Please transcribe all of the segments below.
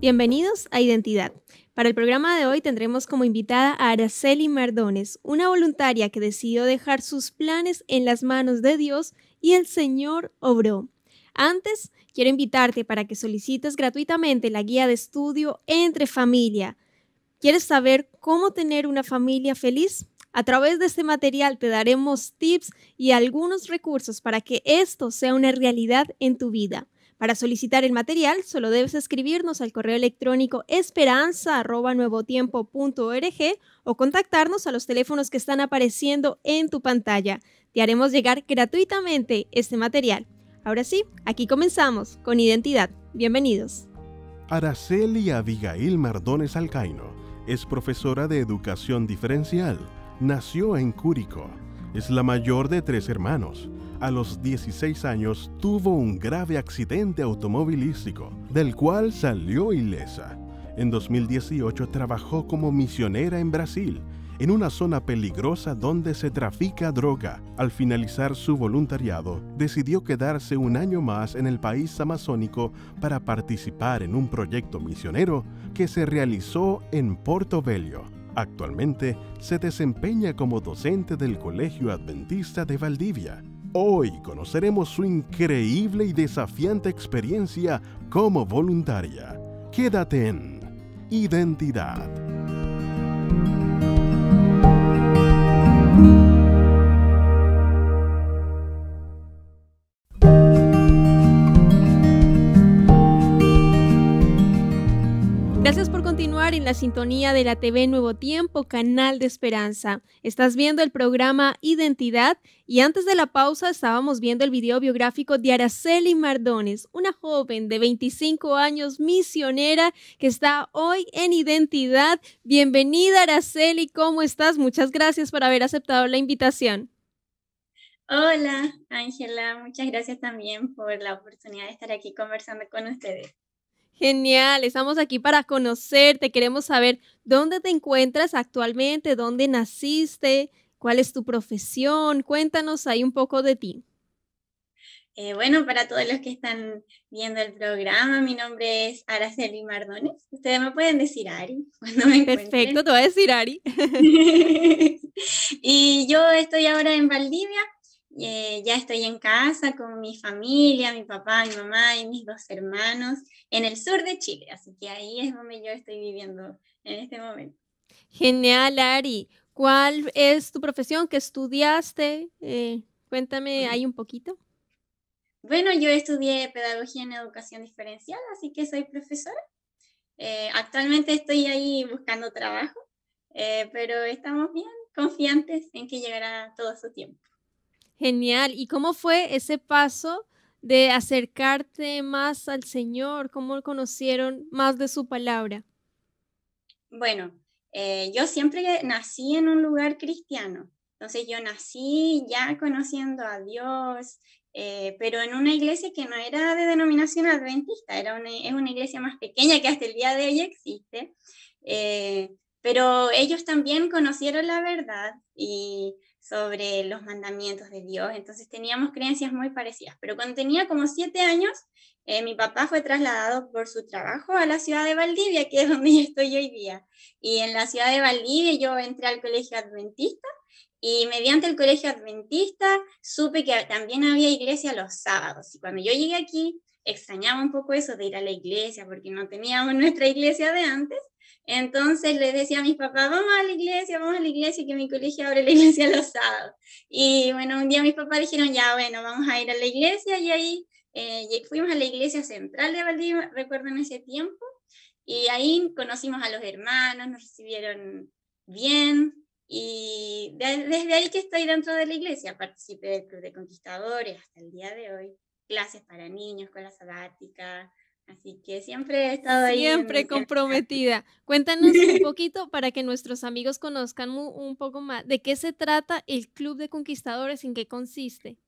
Bienvenidos a Identidad. Para el programa de hoy tendremos como invitada a Araceli Mardones, una voluntaria que decidió dejar sus planes en las manos de Dios y el Señor obró. Antes, quiero invitarte para que solicites gratuitamente la guía de estudio entre familia. ¿Quieres saber cómo tener una familia feliz? A través de este material te daremos tips y algunos recursos para que esto sea una realidad en tu vida. Para solicitar el material, solo debes escribirnos al correo electrónico esperanza.nuevotiempo.org o contactarnos a los teléfonos que están apareciendo en tu pantalla. Te haremos llegar gratuitamente este material. Ahora sí, aquí comenzamos con Identidad. Bienvenidos. Araceli Abigail Mardones Alcaino es profesora de educación diferencial. Nació en Cúrico. Es la mayor de tres hermanos a los 16 años tuvo un grave accidente automovilístico, del cual salió ilesa. En 2018 trabajó como misionera en Brasil, en una zona peligrosa donde se trafica droga. Al finalizar su voluntariado, decidió quedarse un año más en el país amazónico para participar en un proyecto misionero que se realizó en Porto Velho. Actualmente se desempeña como docente del Colegio Adventista de Valdivia Hoy conoceremos su increíble y desafiante experiencia como voluntaria. Quédate en Identidad. en la sintonía de la TV Nuevo Tiempo, Canal de Esperanza. Estás viendo el programa Identidad y antes de la pausa estábamos viendo el video biográfico de Araceli Mardones, una joven de 25 años misionera que está hoy en Identidad. Bienvenida Araceli, ¿cómo estás? Muchas gracias por haber aceptado la invitación. Hola Ángela, muchas gracias también por la oportunidad de estar aquí conversando con ustedes. Genial, estamos aquí para conocerte, queremos saber dónde te encuentras actualmente, dónde naciste, cuál es tu profesión, cuéntanos ahí un poco de ti. Eh, bueno, para todos los que están viendo el programa, mi nombre es Araceli Mardones. Ustedes me pueden decir Ari cuando me Perfecto, te voy a decir Ari. y yo estoy ahora en Valdivia, eh, ya estoy en casa con mi familia, mi papá, mi mamá y mis dos hermanos en el sur de Chile, así que ahí es donde yo estoy viviendo en este momento. Genial, Ari. ¿Cuál es tu profesión que estudiaste? Eh, cuéntame ahí un poquito. Bueno, yo estudié pedagogía en educación diferencial, así que soy profesora. Eh, actualmente estoy ahí buscando trabajo, pero estamos bien confiantes en que llegará todo su tiempo. Genial. ¿Y cómo fue ese paso de acercarte más al Señor? ¿Cómo conocieron más de su palabra? Bueno, eh, yo siempre nací en un lugar cristiano. Entonces yo nací ya conociendo a Dios, eh, pero en una iglesia que no era de denominación adventista, era una, es una iglesia más pequeña que hasta el día de hoy existe. Eh, pero ellos también conocieron la verdad y sobre los mandamientos de Dios. Entonces teníamos creencias muy parecidas. Pero cuando tenía como siete años, eh, mi papá fue trasladado por su trabajo a la ciudad de Valdivia, que es donde estoy hoy día. Y en la ciudad de Valdivia yo entré al colegio adventista y mediante el colegio adventista supe que también había iglesia los sábados. Y cuando yo llegué aquí, extrañaba un poco eso de ir a la iglesia, porque no teníamos nuestra iglesia de antes. Entonces les decía a mis papás, vamos a la iglesia, vamos a la iglesia, que mi colegio abre la iglesia los sábados. Y bueno, un día mis papás dijeron, ya bueno, vamos a ir a la iglesia y ahí eh, fuimos a la iglesia central de Valdivia, recuerdo en ese tiempo, y ahí conocimos a los hermanos, nos recibieron bien, y desde ahí que estoy dentro de la iglesia, participé del Club de Conquistadores hasta el día de hoy clases para niños, escuela sabática. Así que siempre he estado ahí. Siempre comprometida. Cuéntanos un poquito para que nuestros amigos conozcan un poco más de qué se trata el Club de Conquistadores, en qué consiste.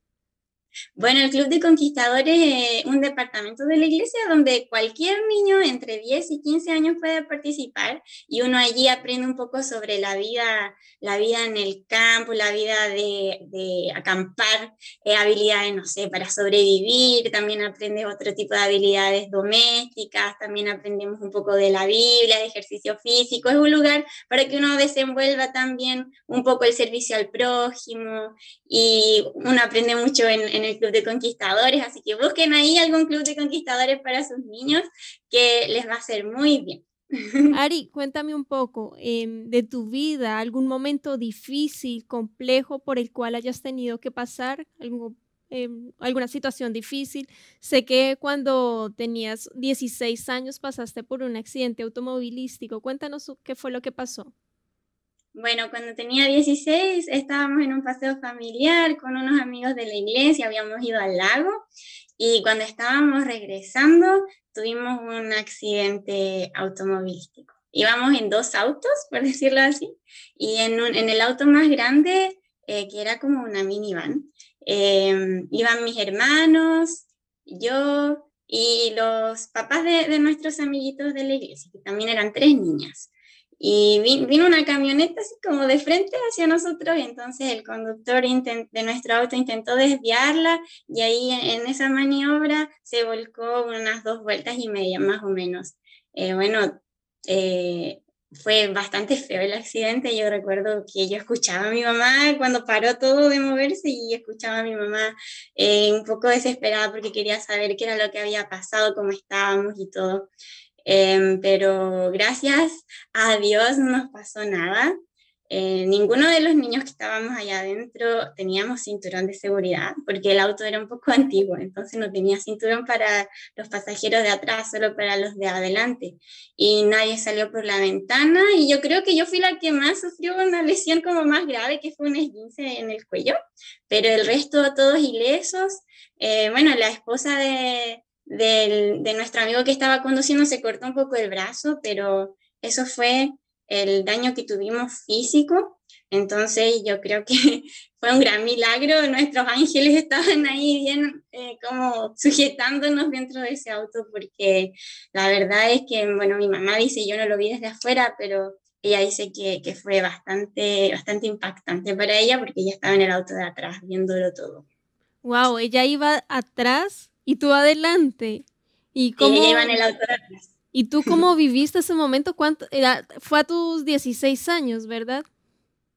Bueno, el Club de Conquistadores es un departamento de la iglesia donde cualquier niño entre 10 y 15 años puede participar y uno allí aprende un poco sobre la vida, la vida en el campo, la vida de, acampar, eh, habilidades, no sé, para sobrevivir, también aprendes otro tipo de habilidades domésticas, también aprendemos un poco de la Biblia, de ejercicio físico, es un lugar para que uno desenvuelva también un poco el servicio al prójimo y uno aprende mucho en el Club de Conquistadores, así que busquen ahí algún Club de Conquistadores para sus niños que les va a ser muy bien. Ari, cuéntame un poco em, de tu vida, algún momento difícil, complejo por el cual hayas tenido que pasar, em, alguna situación difícil. Sé que cuando tenías 16 años pasaste por un accidente automovilístico. Cuéntanos qué fue lo que pasó. Bueno, cuando tenía 16 estábamos en un paseo familiar con unos amigos de la iglesia, habíamos ido al lago y cuando estábamos regresando tuvimos un accidente automovilístico. Íbamos en dos autos, por decirlo así, y en, el auto más grande, eh, que era como una minivan, em, iban mis hermanos, yo y los papás de nuestros amiguitos de la iglesia, que también eran tres niñas. Y vino una camioneta así como de frente hacia nosotros, y entonces el conductor de nuestro auto intentó desviarla y ahí en esa maniobra se volcó unas dos vueltas y media más o menos. Eh, bueno, eh, fue bastante feo el accidente. Yo recuerdo que yo escuchaba a mi mamá cuando paró todo de moverse y escuchaba a mi mamá eh, un poco desesperada porque quería saber qué era lo que había pasado, cómo estábamos y todo. Em, pero gracias a Dios no nos pasó nada. Eh, ninguno de los niños que estábamos allá adentro teníamos cinturón de seguridad porque el auto era un poco antiguo, entonces no tenía cinturón para los pasajeros de atrás, solo para los de adelante. Y nadie salió por la ventana y yo creo que yo fui la que más sufrió una lesión como más grave, que fue un esguince en el cuello, pero el resto todos ilesos. Eh, bueno, la esposa de, de nuestro amigo que estaba conduciendo se cortó un poco el brazo, pero eso fue el daño que tuvimos físico. Entonces yo creo que fue un gran milagro. Nuestros ángeles estaban ahí bien eh, como sujetándonos dentro de ese auto porque la verdad es que, bueno, mi mamá dice, yo no lo vi desde afuera, pero ella dice que, que fue bastante, bastante impactante para ella porque ella estaba en el auto de atrás viéndolo todo. Wow, ella iba atrás y tú adelante. Y, cómo, el ¿Y tú cómo viviste ese momento? ¿Cuánto, era, fue a tus 16 años, ¿verdad?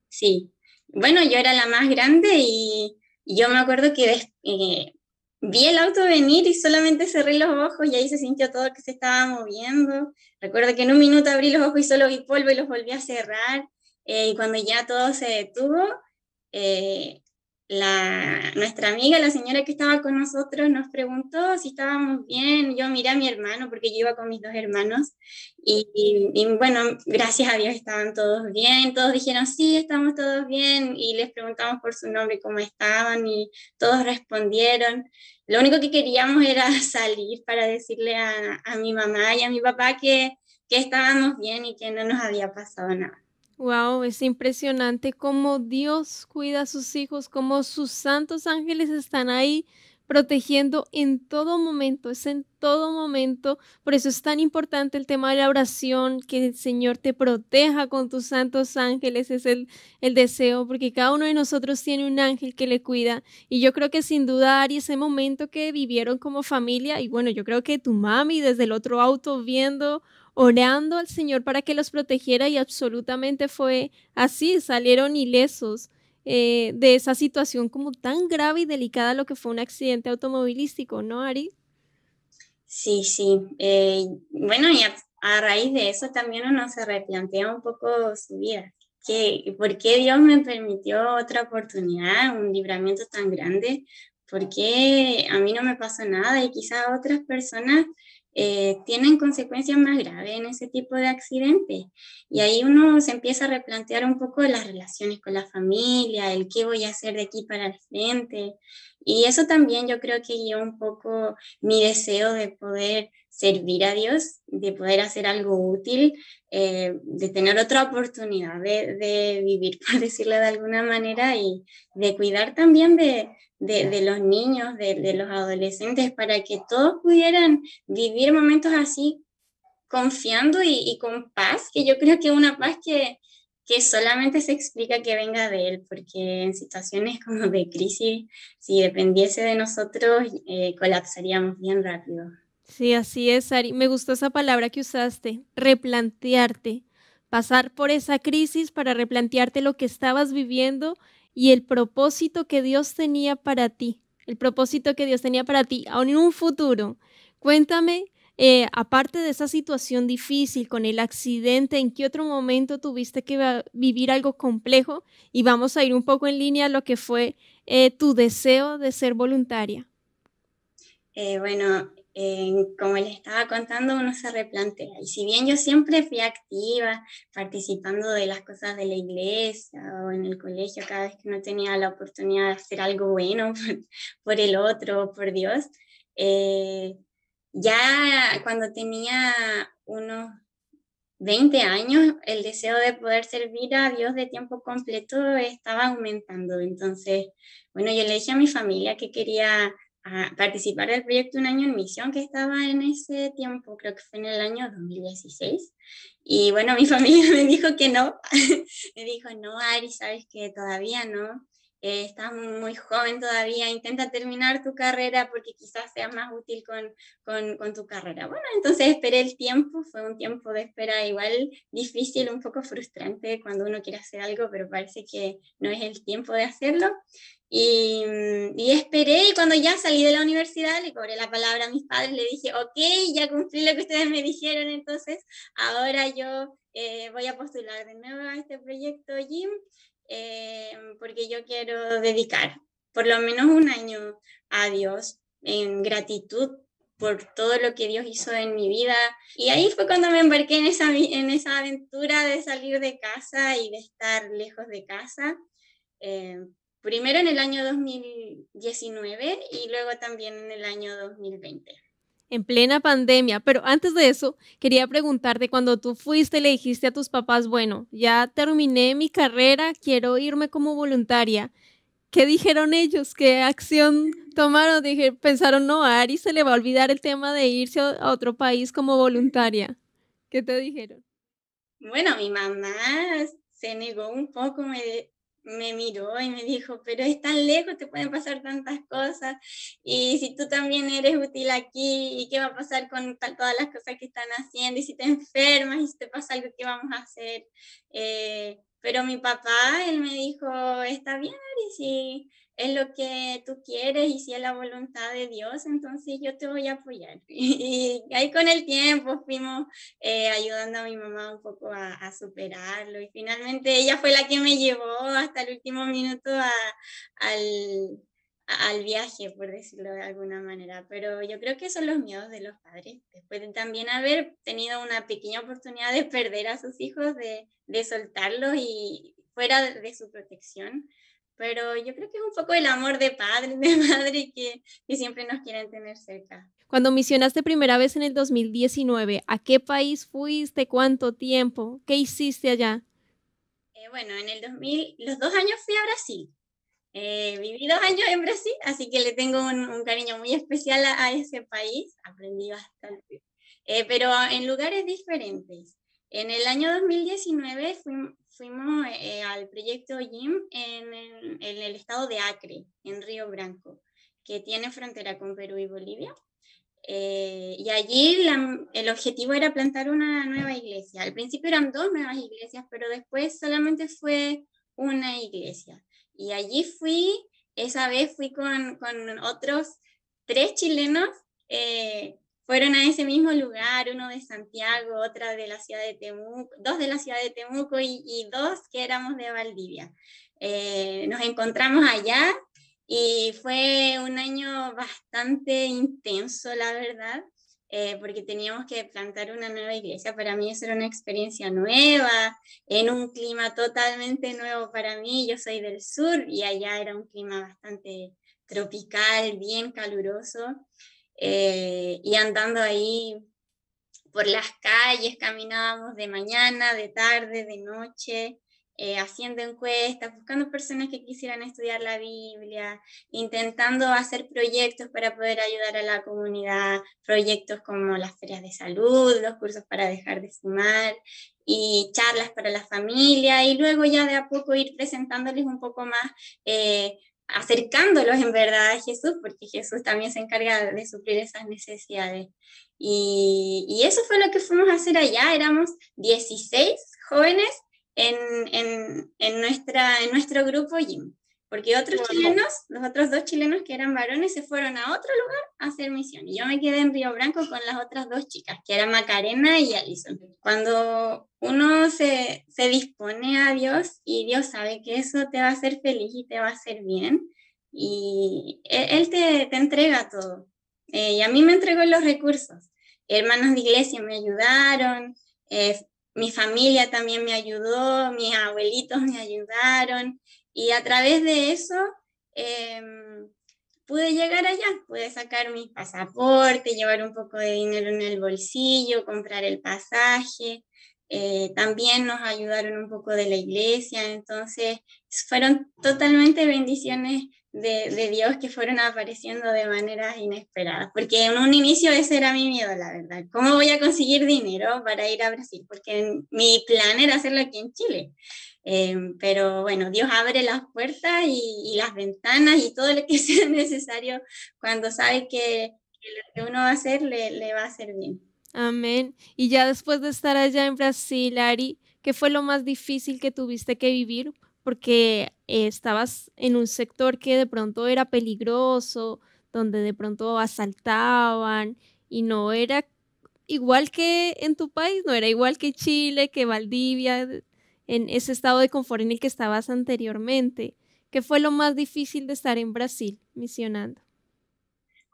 Sí. Bueno, yo era la más grande y, yo me acuerdo que eh, vi el auto venir y solamente cerré los ojos y ahí se sintió todo que se estaba moviendo. Recuerdo que en un minuto abrí los ojos y solo vi polvo y los volví a cerrar. Eh, y cuando ya todo se detuvo, eh, la, nuestra amiga, la señora que estaba con nosotros, nos preguntó si estábamos bien. Yo miré a mi hermano porque yo iba con mis dos hermanos y, bueno, gracias a Dios estaban todos bien. Todos dijeron, sí, estamos todos bien y les preguntamos por su nombre cómo estaban y todos respondieron. Lo único que queríamos era salir para decirle a, a mi mamá y a mi papá que, que estábamos bien y que no nos había pasado nada. Wow, es impresionante cómo Dios cuida a sus hijos, cómo sus santos ángeles están ahí protegiendo en todo momento, es en todo momento. Por eso es tan importante el tema de la oración, que el Señor te proteja con tus santos ángeles, es el, el deseo, porque cada uno de nosotros tiene un ángel que le cuida. Y yo creo que sin duda, Ari, ese momento que vivieron como familia, y bueno, yo creo que tu mami desde el otro auto viendo orando al Señor para que los protegiera y absolutamente fue así, salieron ilesos eh, de esa situación como tan grave y delicada lo que fue un accidente automovilístico, ¿no, Ari? Sí, sí. Eh, bueno, y a, raíz de eso también uno se replantea un poco su vida. que ¿Por qué Dios me permitió otra oportunidad, un libramiento tan grande? ¿Por qué a mí no me pasó nada y quizás a otras personas eh, tienen consecuencias más graves en ese tipo de accidentes. Y ahí uno se empieza a replantear un poco las relaciones con la familia, el qué voy a hacer de aquí para el frente. Y eso también yo creo que guió un poco mi deseo de poder servir a Dios, de poder hacer algo útil, eh, de tener otra oportunidad de, vivir, por decirlo de alguna manera, y de cuidar también de, los niños, de, los adolescentes, para que todos pudieran vivir momentos así confiando y, con paz, que yo creo que una paz que, que solamente se explica que venga de él, porque en situaciones como de crisis, si dependiese de nosotros, eh, colapsaríamos bien rápido. Sí, así es, Ari. Me gustó esa palabra que usaste, replantearte, pasar por esa crisis para replantearte lo que estabas viviendo y el propósito que Dios tenía para ti, el propósito que Dios tenía para ti, aún en un futuro. Cuéntame, eh, aparte de esa situación difícil con el accidente, ¿en qué otro momento tuviste que vivir algo complejo? Y vamos a ir un poco en línea a lo que fue eh, tu deseo de ser voluntaria. Eh, bueno, como les estaba contando, uno se replantea. Y si bien yo siempre fui activa, participando de las cosas de la iglesia o en el colegio, cada vez que no tenía la oportunidad de hacer algo bueno por, el otro, por Dios, eh, ya cuando tenía unos 20 años, el deseo de poder servir a Dios de tiempo completo estaba aumentando. Entonces, bueno, yo le dije a mi familia que quería a participar del proyecto Un año en misión que estaba en ese tiempo, creo que fue en el año 2016. Y bueno, mi familia me dijo que no, me dijo, no, Ari, sabes que todavía no. Eh, estás muy joven todavía, intenta terminar tu carrera porque quizás sea más útil con, con, tu carrera. Bueno, entonces esperé el tiempo, fue un tiempo de espera igual difícil, un poco frustrante cuando uno quiere hacer algo, pero parece que no es el tiempo de hacerlo. Y, mm, y esperé y cuando ya salí de la universidad le cobré la palabra a mis padres, le dije, ok, ya cumplí lo que ustedes me dijeron, entonces ahora yo eh, voy a postular de nuevo a este proyecto, Jim, Em, porque yo quiero dedicar por lo menos un año a Dios en gratitud por todo lo que Dios hizo en mi vida. Y ahí fue cuando me embarqué en esa, en esa aventura de salir de casa y de estar lejos de casa. Em, primero en el año 2019 y luego también en el año 2020 en plena pandemia. Pero antes de eso, quería preguntarte, cuando tú fuiste, le dijiste a tus papás, bueno, ya terminé mi carrera, quiero irme como voluntaria. ¿Qué dijeron ellos? ¿Qué acción tomaron? Dije, pensaron, no, a Ari se le va a olvidar el tema de irse a otro país como voluntaria. ¿Qué te dijeron? Bueno, mi mamá se negó un poco, me, me miró y me dijo, pero es tan lejos, te pueden pasar tantas cosas, y si tú también eres útil aquí, ¿y qué va a pasar con tal, todas las cosas que están haciendo? Y si te enfermas, y si te pasa algo, ¿qué vamos a hacer? Eh, pero mi papá, él me dijo, está bien, Ari, si es lo que tú quieres y si es la voluntad de Dios, entonces yo te voy a apoyar. Y ahí con el tiempo fuimos eh, ayudando a mi mamá un poco a, superarlo y finalmente ella fue la que me llevó hasta el último minuto al, al viaje, por decirlo de alguna manera. Pero yo creo que son los miedos de los padres, después de también haber tenido una pequeña oportunidad de perder a sus hijos, de, de soltarlos y fuera de su protección. Pero yo creo que es un poco el amor de padre, de madre que, que siempre nos quieren tener cerca. Cuando misionaste primera vez en el 2019, ¿a qué país fuiste? ¿Cuánto tiempo? ¿Qué hiciste allá? Eh, bueno, en el 2000, los dos años fui a Brasil. Eh, viví dos años en Brasil, así que le tengo un, cariño muy especial a, ese país, aprendí bastante, eh, pero en lugares diferentes. En el año 2019 fuimos, fuimos eh, al proyecto Jim en, el estado de Acre, en Río Branco, que tiene frontera con Perú y Bolivia. Eh, y allí el objetivo era plantar una nueva iglesia. Al principio eran dos nuevas iglesias, pero después solamente fue una iglesia. Y allí fui, esa vez fui con, con otros tres chilenos, eh, fueron a ese mismo lugar, uno de Santiago, otra de la ciudad de Temuco, dos de la ciudad de Temuco y, dos que éramos de Valdivia. Eh, nos encontramos allá y fue un año bastante intenso, la verdad, eh, porque teníamos que plantar una nueva iglesia. Para mí eso era una experiencia nueva, en un clima totalmente nuevo para mí. Yo soy del sur y allá era un clima bastante tropical, bien caluroso. Eh, y andando ahí por las calles, caminábamos de mañana, de tarde, de noche, eh, haciendo encuestas, buscando personas que quisieran estudiar la Biblia, intentando hacer proyectos para poder ayudar a la comunidad, proyectos como las ferias de salud, los cursos para dejar de fumar y charlas para la familia y luego ya de a poco ir presentándoles un poco más. Eh, acercándolos en verdad a Jesús, porque Jesús también se encarga de suplir esas necesidades. Y, y, eso fue lo que fuimos a hacer allá. Éramos 16 jóvenes en, nuestra, en nuestro grupo Jim, porque otros chilenos, los otros dos chilenos que eran varones, se fueron a otro lugar a hacer misión. Y yo me quedé en Río Branco con las otras dos chicas, que eran Macarena y Alison. Cuando uno se, dispone a Dios y Dios sabe que eso te va a hacer feliz y te va a hacer bien, y e, Él, te, te entrega todo. Eh, y a mí me entregó los recursos. Hermanos de iglesia me ayudaron, eh, mi familia también me ayudó, mis abuelitos me ayudaron y a través de eso em, pude llegar allá, pude sacar mi pasaporte, llevar un poco de dinero en el bolsillo, comprar el pasaje. Eh, también nos ayudaron un poco de la iglesia, entonces fueron totalmente bendiciones de, Dios que fueron apareciendo de maneras inesperadas, porque en un inicio ese era mi miedo, la verdad. ¿Cómo voy a conseguir dinero para ir a Brasil? Porque mi plan era hacerlo aquí en Chile. Em, pero bueno, Dios abre las puertas y, las ventanas y todo lo que sea necesario cuando sabe que, lo que uno va a hacer le, le va a hacer bien. Amén. Y ya después de estar allá en Brasil, Ari, ¿qué fue lo más difícil que tuviste que vivir? porque estabas en un sector que de pronto era peligroso, donde de pronto asaltaban y no era igual que en tu país, no era igual que Chile, que Valdivia, en ese estado de confort en el que estabas anteriormente. ¿Qué fue lo más difícil de estar en Brasil misionando?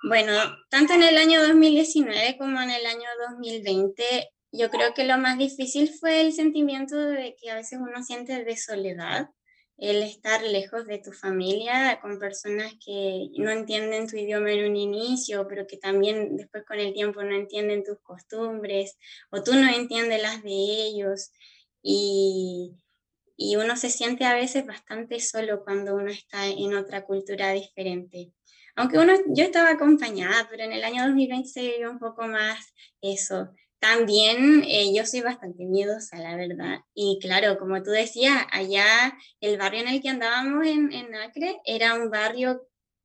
Bueno, tanto en el año 2019 como en el año 2020, yo creo que lo más difícil fue el sentimiento de que a veces uno siente de soledad, el estar lejos de tu familia, con personas que no entienden tu idioma en un inicio, pero que también después con el tiempo no entienden tus costumbres o tú no entiendes las de ellos. Y, uno se siente a veces bastante solo cuando uno está en otra cultura diferente. Aunque uno, yo estaba acompañada, pero en el año 2020 se vivió un poco más eso, también eh, yo soy bastante miedosa, la verdad. Y claro, como tú decías, allá el barrio en el que andábamos en, Acre era un barrio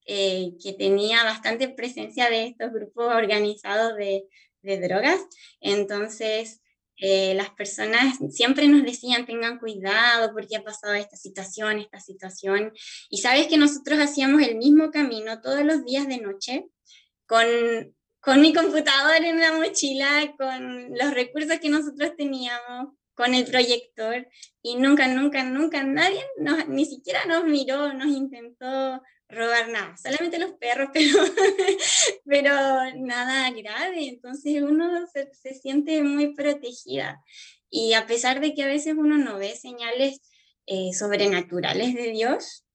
eh, que tenía bastante presencia de estos grupos organizados de, drogas. Entonces, eh, las personas siempre nos decían tengan cuidado porque ha pasado esta situación, esta situación. Y sabes que nosotros hacíamos el mismo camino todos los días de noche con con mi computador en la mochila, con los recursos que nosotros teníamos, con el proyector, y nunca, nunca, nunca nadie, ni siquiera nos miró, nos intentó robar nada, solamente los perros, pero, pero nada grave, entonces uno se, siente muy protegida. Y a pesar de que a veces uno no ve señales eh, sobrenaturales de Dios,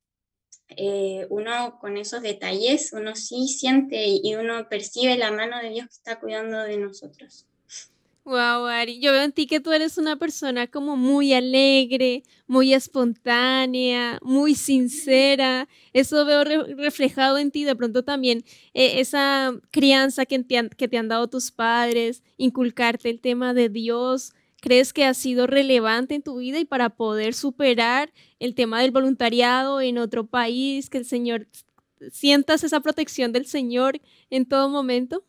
eh, uno con esos detalles, uno sí siente y uno percibe la mano de Dios que está cuidando de nosotros. Wow, Ari, yo veo en ti que tú eres una persona como muy alegre, muy espontánea, muy sincera. Eso veo reflejado en ti, de pronto también eh, esa crianza que que te han dado tus padres, inculcarte el tema de Dios, crees que ha sido relevante en tu vida y para poder superar el tema del voluntariado en otro país, que el Señor sientas esa protección del Señor en todo momento?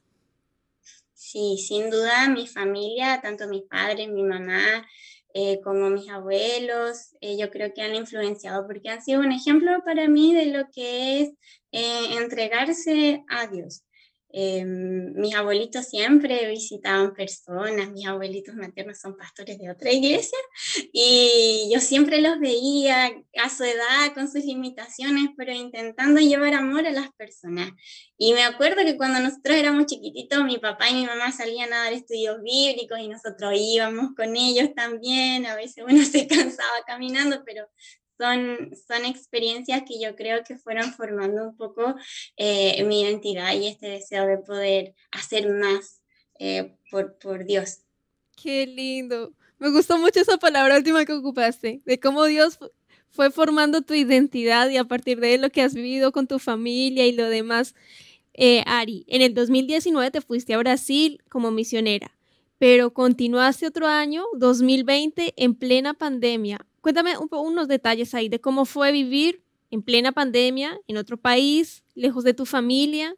Sí, sin duda mi familia, tanto mis padres, mi mamá, eh, como mis abuelos, eh, yo creo que han influenciado porque han sido un ejemplo para mí de lo que es eh, entregarse a Dios. Em, mis abuelitos siempre visitaban personas, mis abuelitos maternos son pastores de otra iglesia y yo siempre los veía a su edad, con sus limitaciones, pero intentando llevar amor a las personas. Y me acuerdo que cuando nosotros éramos chiquititos, mi papá y mi mamá salían a dar estudios bíblicos y nosotros íbamos con ellos también, a veces uno se cansaba caminando, pero son, son experiencias que yo creo que fueron formando un poco eh, mi identidad y este deseo de poder hacer más eh, por, por Dios. Qué lindo. Me gustó mucho esa palabra última que ocupaste, de cómo Dios fue formando tu identidad y a partir de lo que has vivido con tu familia y lo demás. Eh, Ari, en el 2019 te fuiste a Brasil como misionera, pero continuaste otro año, 2020, en plena pandemia. Cuéntame unos detalles ahí de cómo fue vivir en plena pandemia, en otro país, lejos de tu familia.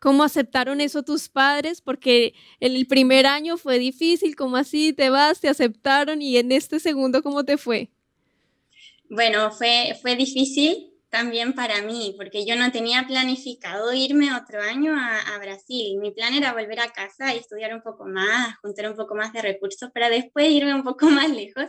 ¿Cómo aceptaron eso tus padres? Porque el primer año fue difícil, ¿cómo así te vas? ¿Te aceptaron? Y en este segundo, ¿cómo te fue? Bueno, fue, fue difícil también para mí, porque yo no tenía planificado irme otro año a, a, Brasil. Mi plan era volver a casa y estudiar un poco más, juntar un poco más de recursos para después irme un poco más lejos,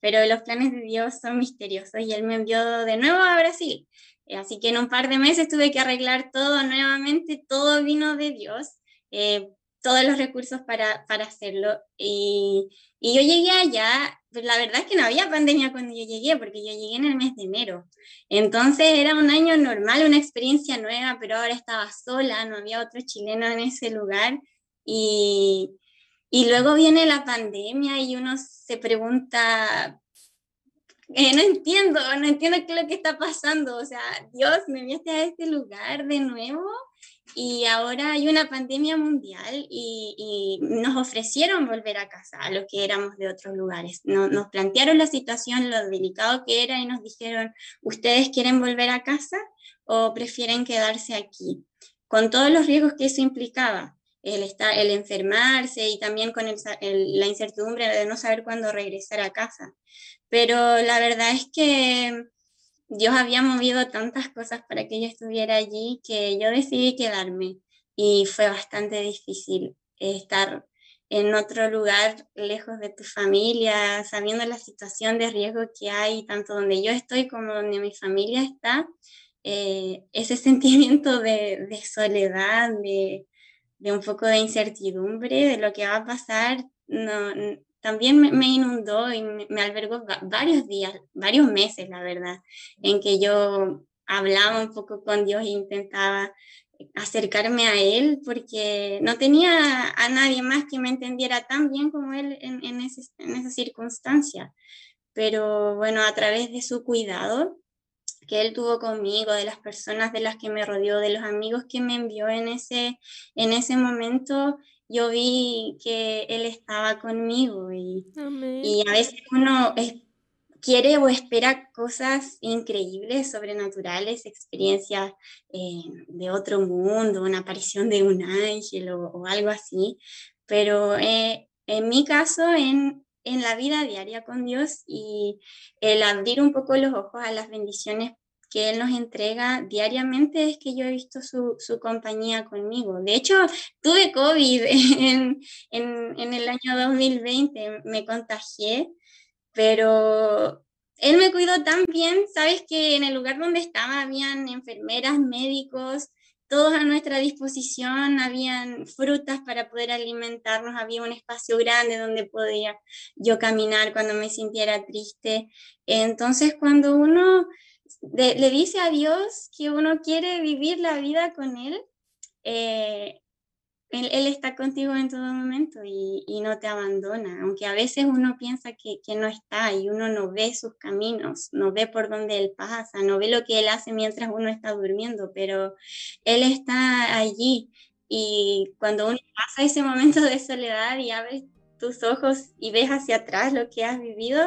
pero los planes de Dios son misteriosos y Él me envió de nuevo a Brasil. Eh, así que en un par de meses tuve que arreglar todo nuevamente, todo vino de Dios. Eh, todos los recursos para, para hacerlo. Y, y, yo llegué allá pues la verdad es que no había pandemia cuando yo llegué, porque yo llegué en el mes de enero. Entonces era un año normal, una experiencia nueva, pero ahora estaba sola, no había otro chileno en ese lugar. Y, y luego viene la pandemia y uno se pregunta, eh, no entiendo, no entiendo qué es lo que está pasando. O sea, Dios, me enviaste a este lugar de nuevo y ahora hay una pandemia mundial y, nos ofrecieron volver a casa a los que éramos de otros lugares. No, nos plantearon la situación, lo delicado que era y nos dijeron, ¿ustedes quieren volver a casa o prefieren quedarse aquí? Con todos los riesgos que eso implicaba, el, estar, el enfermarse y también con el, la incertidumbre de no saber cuándo regresar a casa. Pero la verdad es que Dios había movido tantas cosas para que yo estuviera allí que yo decidí quedarme y fue bastante difícil estar en otro lugar lejos de tu familia, sabiendo la situación de riesgo que hay, tanto donde yo estoy como donde mi familia está, eh, ese sentimiento de, soledad, de, de, un poco de incertidumbre de lo que va a pasar, no, también me, inundó y me, albergó varios días, varios meses, la verdad, en que yo hablaba un poco con Dios e intentaba acercarme a Él porque no tenía a nadie más que me entendiera tan bien como Él en, esa circunstancia. Pero bueno, a través de su cuidado que Él tuvo conmigo, de las personas de las que me rodeó, de los amigos que me envió en ese, en ese momento, yo vi que Él estaba conmigo y, a veces uno quiere o espera cosas increíbles, sobrenaturales, experiencias eh, de otro mundo, una aparición de un ángel o, algo así, pero eh, en mi caso, en, en la vida diaria con Dios y el abrir un poco los ojos a las bendiciones que Él nos entrega diariamente es que yo he visto su, su compañía conmigo. De hecho, tuve COVID en, en, en, el año 2020, me contagié, pero Él me cuidó tan bien, sabes que en el lugar donde estaba habían enfermeras, médicos, todos a nuestra disposición, habían frutas para poder alimentarnos, había un espacio grande donde podía yo caminar cuando me sintiera triste. Entonces, cuando uno le dice a Dios que uno quiere vivir la vida con Él, eh, él, está contigo en todo momento y, no te abandona, aunque a veces uno piensa que, que, no está y uno no ve sus caminos, no ve por dónde Él pasa, no ve lo que Él hace mientras uno está durmiendo, pero Él está allí y cuando uno pasa ese momento de soledad y abres tus ojos y ves hacia atrás lo que has vivido,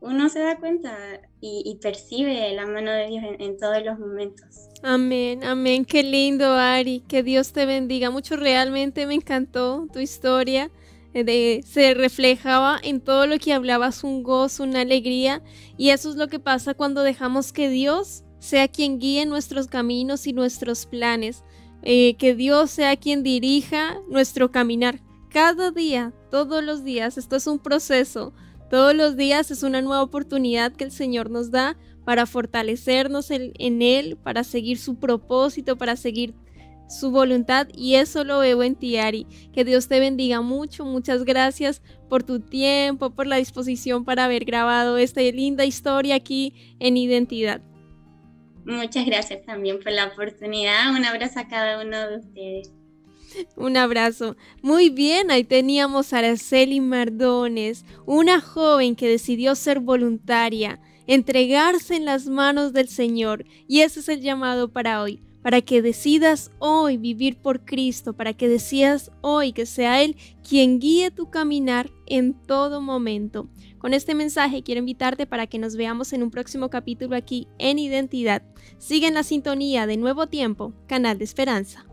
uno se da cuenta y, percibe la mano de Dios en, todos los momentos. Amén, amén, qué lindo Ari, que Dios te bendiga mucho, realmente me encantó tu historia. Eh, de, se reflejaba en todo lo que hablabas un gozo, una alegría y eso es lo que pasa cuando dejamos que Dios sea quien guíe nuestros caminos y nuestros planes, eh, que Dios sea quien dirija nuestro caminar cada día, todos los días. Esto es un proceso, todos los días es una nueva oportunidad que el Señor nos da para fortalecernos en, Él, para seguir su propósito, para seguir su voluntad. Y eso lo veo en ti, Ari. Que Dios te bendiga mucho. Muchas gracias por tu tiempo, por la disposición para haber grabado esta linda historia aquí en Identidad. Muchas gracias también por la oportunidad. Un abrazo a cada uno de ustedes. Un abrazo. Muy bien, ahí teníamos a Araceli Mardones, una joven que decidió ser voluntaria, entregarse en las manos del Señor. Y ese es el llamado para hoy, para que decidas hoy vivir por Cristo, para que decidas hoy que sea Él quien guíe tu caminar en todo momento. Con este mensaje quiero invitarte para que nos veamos en un próximo capítulo aquí en Identidad. Sigue en la sintonía de Nuevo Tiempo, Canal de Esperanza.